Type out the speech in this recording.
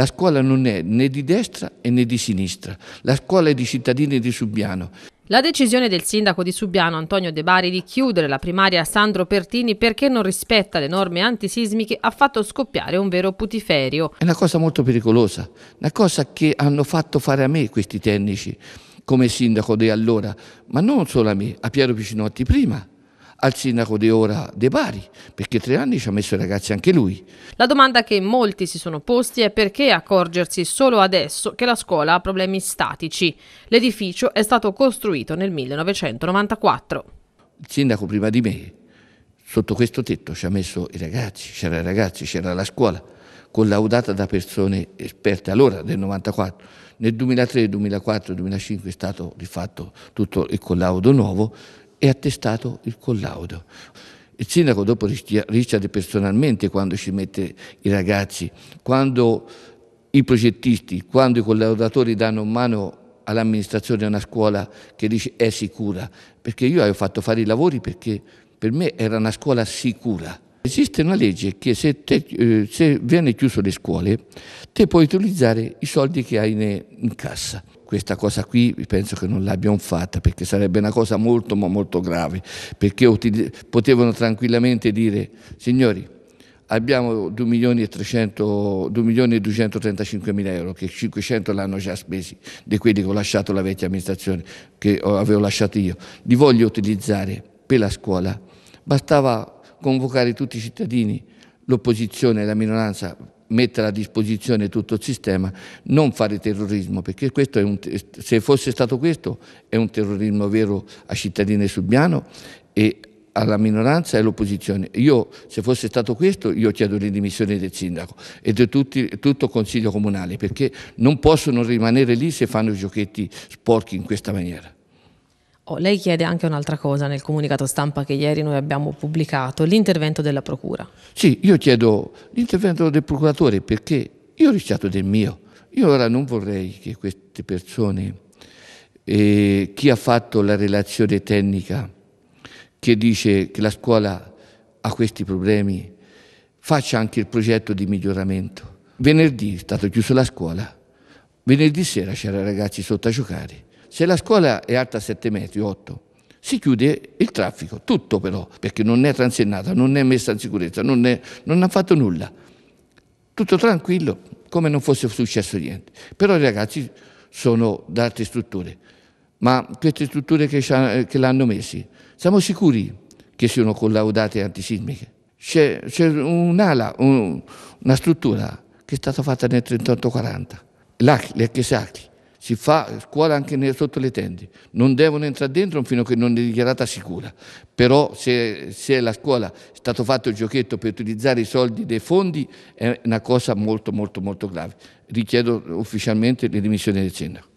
La scuola non è né di destra né di sinistra, la scuola è di cittadini di Subiano. La decisione del sindaco di Subiano Antonio De Bari di chiudere la primaria Sandro Pertini perché non rispetta le norme antisismiche ha fatto scoppiare un vero putiferio. È una cosa molto pericolosa, una cosa che hanno fatto fare a me questi tecnici come sindaco di allora, ma non solo a me, a Piero Picinotti prima al sindaco di ora De Bari, perché tre anni ci ha messo i ragazzi anche lui. La domanda che molti si sono posti è perché accorgersi solo adesso che la scuola ha problemi statici. L'edificio è stato costruito nel 1994. Il sindaco prima di me, sotto questo tetto, ci ha messo i ragazzi, c'era i ragazzi, c'era la scuola, collaudata da persone esperte allora del 1994. Nel 2003, 2004, 2005 è stato rifatto tutto il collaudo nuovo, e attestato il collaudo. Il sindaco dopo Richard personalmente quando ci mette i ragazzi, quando i progettisti, quando i collaudatori danno mano all'amministrazione una scuola che dice è sicura, perché io avevo fatto fare i lavori perché per me era una scuola sicura. Esiste una legge che se, te, eh, se viene chiuso le scuole, te puoi utilizzare i soldi che hai in cassa questa cosa qui penso che non l'abbiamo fatta perché sarebbe una cosa molto ma molto grave, perché potevano tranquillamente dire signori abbiamo 2 milioni, e 2 milioni e 235 mila euro, che 500 l'hanno già spesi, di quelli che ho lasciato la vecchia amministrazione, che avevo lasciato io, li voglio utilizzare per la scuola. Bastava convocare tutti i cittadini, l'opposizione e la minoranza mettere a disposizione tutto il sistema, non fare terrorismo, perché un, se fosse stato questo è un terrorismo vero a cittadini subiano e alla minoranza e all'opposizione. Io, se fosse stato questo, io chiedo le dimissioni del sindaco e di tutti, tutto il Consiglio Comunale, perché non possono rimanere lì se fanno giochetti sporchi in questa maniera. Oh, lei chiede anche un'altra cosa nel comunicato stampa che ieri noi abbiamo pubblicato, l'intervento della Procura. Sì, io chiedo l'intervento del procuratore perché io ho rischiato del mio. Io ora non vorrei che queste persone, eh, chi ha fatto la relazione tecnica che dice che la scuola ha questi problemi, faccia anche il progetto di miglioramento. Venerdì è stata chiusa la scuola, venerdì sera c'erano ragazzi sotto a giocare se la scuola è alta 7 metri, 8, si chiude il traffico, tutto però, perché non è transennata, non è messa in sicurezza, non, è, non ha fatto nulla. Tutto tranquillo, come non fosse successo niente. Però i ragazzi sono da altre strutture, ma queste strutture che, che l'hanno messi, siamo sicuri che siano collaudate antisismiche? C'è, un'ala, un, una struttura che è stata fatta nel 38-40, l'Ac, l'Echesacli, si fa scuola anche sotto le tende, non devono entrare dentro fino a che non è dichiarata sicura, però se, se la scuola è stato fatto il giochetto per utilizzare i soldi dei fondi è una cosa molto molto molto grave, richiedo ufficialmente le dimissioni del sindaco.